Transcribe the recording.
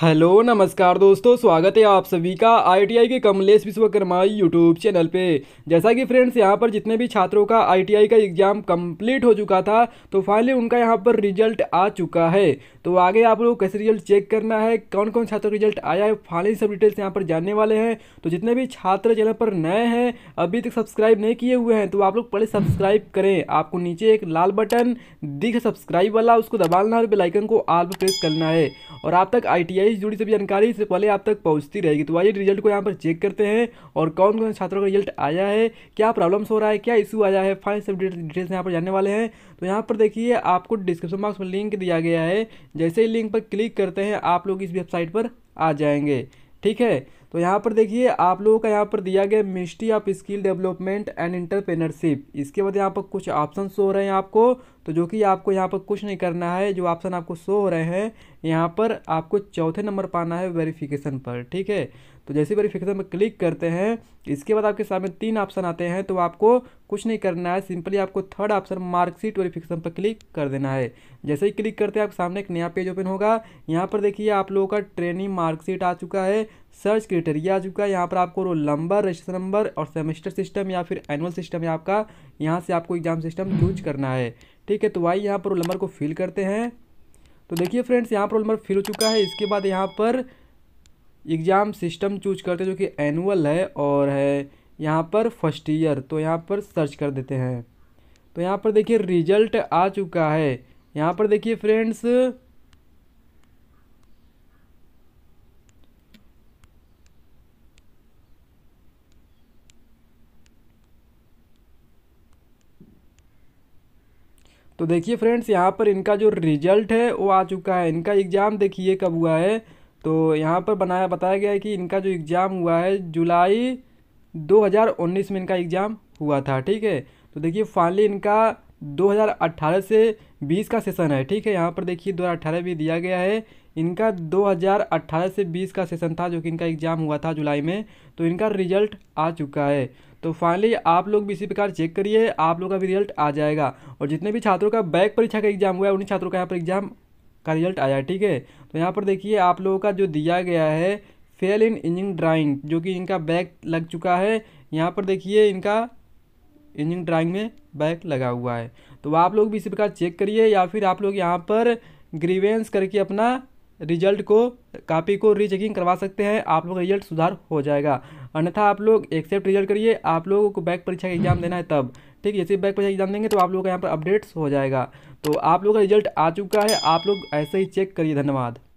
Hello नमस्कार दोस्तों स्वागत है आप सभी का आईटीआई के कमलेश विश्वकर्मा यूट्यूब चैनल पे जैसा कि फ्रेंड्स यहां पर जितने भी छात्रों का आईटीआई का एग्ज़ाम कंप्लीट हो चुका था तो फाइनली उनका यहां पर रिजल्ट आ चुका है तो आगे आप लोग कैसे रिजल्ट चेक करना है कौन कौन छात्रों का रिजल्ट आया है फाइनली सब डिटेल्स यहाँ पर जानने वाले हैं तो जितने भी छात्र चैनल पर नए हैं अभी तक सब्सक्राइब नहीं किए हुए हैं तो आप लोग पहले सब्सक्राइब करें आपको नीचे एक लाल बटन दिख सब्सक्राइब वाला उसको दबाना और बेलाइकन को आल पर प्रेस करना है और आप तक आई से जुड़ी सभी जानकारी इससे पहले आप तक पहुँचती रहेगी तो आइए रिजल्ट को यहाँ पर चेक करते हैं और कौन कौन छात्रों का रिजल्ट आया है क्या प्रॉब्लम्स हो रहा है क्या इशू आया है फाइन सब डिटेल्स यहाँ पर जानने वाले हैं तो यहाँ पर देखिए आपको डिस्क्रिप्शन बॉक्स में लिंक दिया गया है जैसे ही लिंक पर क्लिक करते हैं आप लोग इस वेबसाइट पर आ जाएंगे ठीक है तो यहाँ पर देखिए आप लोगों का यहाँ पर दिया गया ministry of skill development and entrepreneurship इसके बाद यहाँ पर कुछ ऑप्शन शो हो रहे हैं आपको तो जो कि आपको यहाँ पर कुछ नहीं करना है जो ऑप्शन आपको शो हो रहे हैं यहाँ पर आपको चौथे नंबर पाना है वेरीफिकेशन पर ठीक है तो जैसे वेरिफिकेशन पर क्लिक करते हैं इसके बाद आपके सामने तीन ऑप्शन आते हैं तो आपको कुछ नहीं करना है सिंपली आपको थर्ड ऑप्शन मार्कशीट वेरिफिकेशन पर क्लिक कर देना है जैसे ही क्लिक करते हैं आपके सामने एक नया पेज ओपन होगा यहाँ पर देखिए आप लोगों का ट्रेनिंग मार्कशीट आ चुका है सर्च क्रिटेरिया आ चुका है यहाँ पर आपको रोल नंबर रजिस्टर नंबर और सेमेस्टर सिस्टम या फिर एनुअल सिस्टम है आपका यहाँ से आपको एग्जाम सिस्टम चूज करना है ठीक है तो वाई यहाँ पर रोल नंबर को फिल करते हैं तो देखिए फ्रेंड्स यहाँ पर रोल नंबर फिल हो चुका है इसके बाद यहाँ पर एग्ज़ाम सिस्टम चूज करते हैं जो कि एनुअल है और है यहाँ पर फर्स्ट ईयर तो यहाँ पर सर्च कर देते हैं तो यहाँ पर देखिए रिजल्ट आ चुका है यहाँ पर देखिए फ्रेंड्स तो देखिए फ्रेंड्स यहाँ पर इनका जो रिजल्ट है वो आ चुका है इनका एग्ज़ाम देखिए कब हुआ है तो यहाँ पर बनाया बताया गया है कि इनका जो एग्ज़ाम हुआ है जुलाई 2019 में इनका एग्ज़ाम हुआ था ठीक है तो देखिए फाइनली इनका 2018 से 20 का सेशन है ठीक है यहाँ पर देखिए दो भी दिया गया है इनका 2018 से 20 का सेशन था जो कि इनका एग्ज़ाम हुआ था जुलाई में तो इनका रिजल्ट आ चुका है तो फाइनली आप लोग भी इसी प्रकार चेक करिए आप लोग का भी रिजल्ट आ जाएगा और जितने भी छात्रों का बैक परीक्षा का एग्जाम हुआ है उन्हीं छात्रों का यहाँ पर एग्जाम का रिजल्ट आया ठीक है तो यहाँ पर देखिए आप लोगों का जो दिया गया है फेल इन इंजिन ड्राइंग जो कि इनका बैक लग चुका है यहाँ पर देखिए इनका इंजिन ड्राइंग में बैक लगा हुआ है तो आप लोग भी इसी प्रकार चेक करिए या फिर आप लोग यहाँ पर ग्रीवेंस करके अपना रिजल्ट को कापी को रीचेकिंग करवा सकते हैं आप लोग का रिजल्ट सुधार हो जाएगा अन्यथा आप लोग एक्सेप्ट रिजल्ट करिए आप लोगों को बैक परीक्षा का एग्जाम हम्म। देना है तब ठीक है जैसे बैक परीक्षा एग्जाम देंगे तो आप लोगों का यहाँ पर अपडेट्स हो जाएगा तो आप लोगों का रिजल्ट आ चुका है आप लोग ऐसे ही चेक करिए धन्यवाद